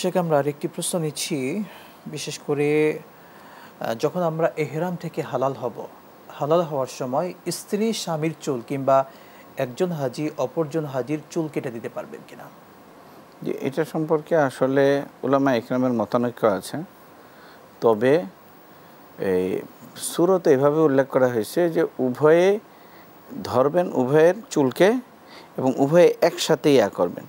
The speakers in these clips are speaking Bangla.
সেখানে আমরা আরেকটি প্রশ্ন নিচ্ছি বিশেষ করে যখন আমরা এহরাম থেকে হালাল হব হালাল হওয়ার সময় স্ত্রী স্বামীর চুল কিংবা একজন হাজি অপরজন হাজির চুল কেটে দিতে পারবেন কিনা যে এটা সম্পর্কে আসলে ওলামা ইকরামের মতানৈক্য আছে তবে এই সুরতে এভাবে উল্লেখ করা হয়েছে যে উভয়ে ধরবেন উভয়ের চুলকে এবং উভয়ে একসাথেই ইয়া করবেন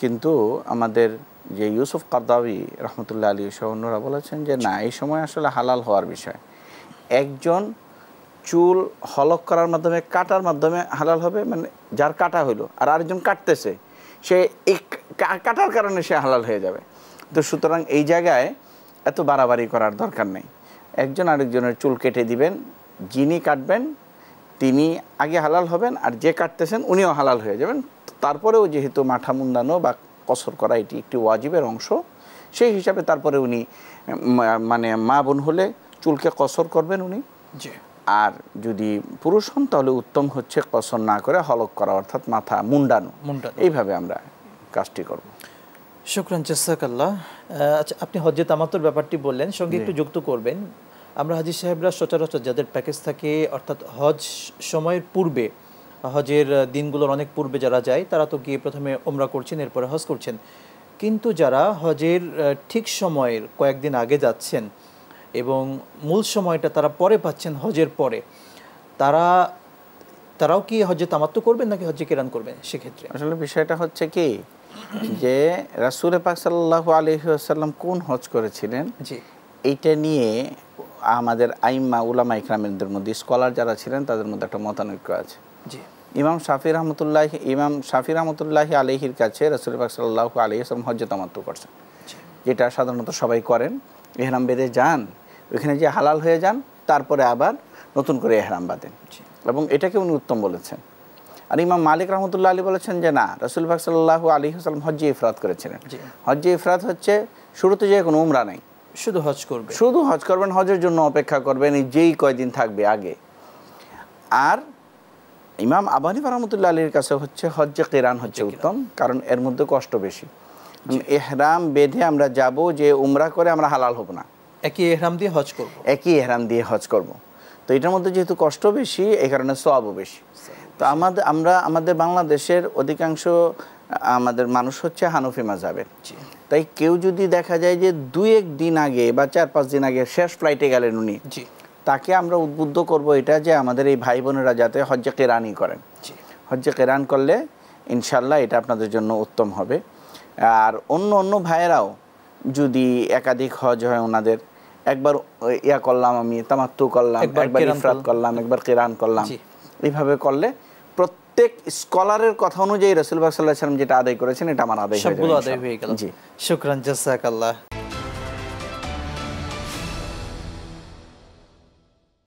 কিন্তু আমাদের যে ইউসুফ কাদাবি রহমতুল্লাহ আলী সহ অন্যরা বলেছেন যে না এই সময় আসলে হালাল হওয়ার বিষয় একজন চুল হলক করার মাধ্যমে কাটার মাধ্যমে হালাল হবে মানে যার কাটা হইলো আর আরেকজন কাটতেছে সে কাটার কারণে সে হালাল হয়ে যাবে তো সুতরাং এই জায়গায় এত বাড়াবাড়ি করার দরকার নেই একজন আরেকজনের চুল কেটে দিবেন যিনি কাটবেন তিনি আগে হালাল হবেন আর যে কাটতেছেন উনিও হালাল হয়ে যাবেন তারপরেও যেহেতু মাঠা মুন্দানো বা কসর করা এটি একটি ওয়াজিবের অংশ সেই হিসাবে তারপরে উনি মানে মা বোন হলে চুলকে কসর করবেন উনি আর যদি পুরুষ হন তাহলে উত্তম হচ্ছে কসর না করে হলক করা অর্থাৎ মাথা মুন্ডানো এইভাবে আমরা কাজটি করব শুক্রান চেসাকাল্লাহ আচ্ছা আপনি হজ্জে তামাতর ব্যাপারটি বললেন সঙ্গে একটু যুক্ত করবেন আমরা হাজির সাহেবরা সচরাচর যাদের প্যাকেজ থাকে অর্থাৎ হজ সময়ের পূর্বে হজের দিনগুলোর অনেক পূর্বে যারা যায় তারা তো গিয়ে প্রথমে ওমরা করছেন এরপরে হজ করছেন কিন্তু যারা হজের ঠিক সময়ের কয়েকদিন আগে যাচ্ছেন এবং মূল সময়টা তারা পরে পাচ্ছেন হজের পরে তারা তারাও কি হজে তামাত্ম করবেন নাকি হজে কেরান করবেন সেক্ষেত্রে আসলে বিষয়টা হচ্ছে কি যে রাসুল পাক সাল্লাহ আলহিহাসাল্লাম কোন হজ করেছিলেন জি এইটা নিয়ে আমাদের আইম্মা উলামা ইকরামের মধ্যে স্কলার যারা ছিলেন তাদের মধ্যে একটা মতানৈক্য আছে জি ইমাম শাফি রহমতুল্লাহ ইমাম শাফি রহমতুল্লাহ আলহির কাছে রসুল পাক সাল্লাহ আলি আসলাম হজ্জতামাত্র করছেন যেটা সাধারণত সবাই করেন এহরাম বেঁধে যান ওইখানে যে হালাল হয়ে যান তারপরে আবার নতুন করে এহরাম বাঁধেন এবং এটাকে উনি উত্তম বলেছেন আর ইমাম মালিক রহমতুল্লাহ আলী বলেছেন যে না রসুল পাক সাল্লাহ আলী হাসলাম হজ্জে ইফরাত করেছিলেন হজ্জে ইফরাত হচ্ছে শুরুতে যে কোনো উমরা নেই শুধু হজ করবে শুধু হজ করবেন হজের জন্য অপেক্ষা করবেন এই যেই কয়দিন থাকবে আগে আর ইমাম আবানি রহমতুল্লা আলীর কাছে হচ্ছে হজ্জে কেরান হচ্ছে উত্তম কারণ এর মধ্যে কষ্ট বেশি এহরাম বেঁধে আমরা যাব যে উমরা করে আমরা হালাল হব না একই এহরাম দিয়ে হজ করব একই এহরাম দিয়ে হজ করব তো এটার মধ্যে যেহেতু কষ্ট বেশি এই কারণে সবও বেশি তো আমাদের আমরা আমাদের বাংলাদেশের অধিকাংশ আমাদের মানুষ হচ্ছে হানফি মাজাবের তাই কেউ যদি দেখা যায় যে দুই এক দিন আগে বা চার পাঁচ দিন আগে শেষ ফ্লাইটে গেলেন উনি তাকে আমরা উদ্বুদ্ধ করব এটা যে আমাদের এই ভাই বোনেরা যাতে হজ্জে কেরানি করেন হজ্জে কেরান করলে ইনশাল্লাহ এটা আপনাদের জন্য উত্তম হবে আর অন্য অন্য ভাইয়েরাও যদি একাধিক হজ হয় ওনাদের একবার ইয়া করলাম আমি তামাত্তু করলাম একবার করলাম একবার কেরান করলাম এইভাবে করলে প্রত্যেক স্কলারের কথা অনুযায়ী রসুল বাক সাল্লাহ সাল্লাম যেটা আদায় করেছেন এটা আমার আদায় সবগুলো আদায় হয়ে গেল জি শুক্রান আল্লাহ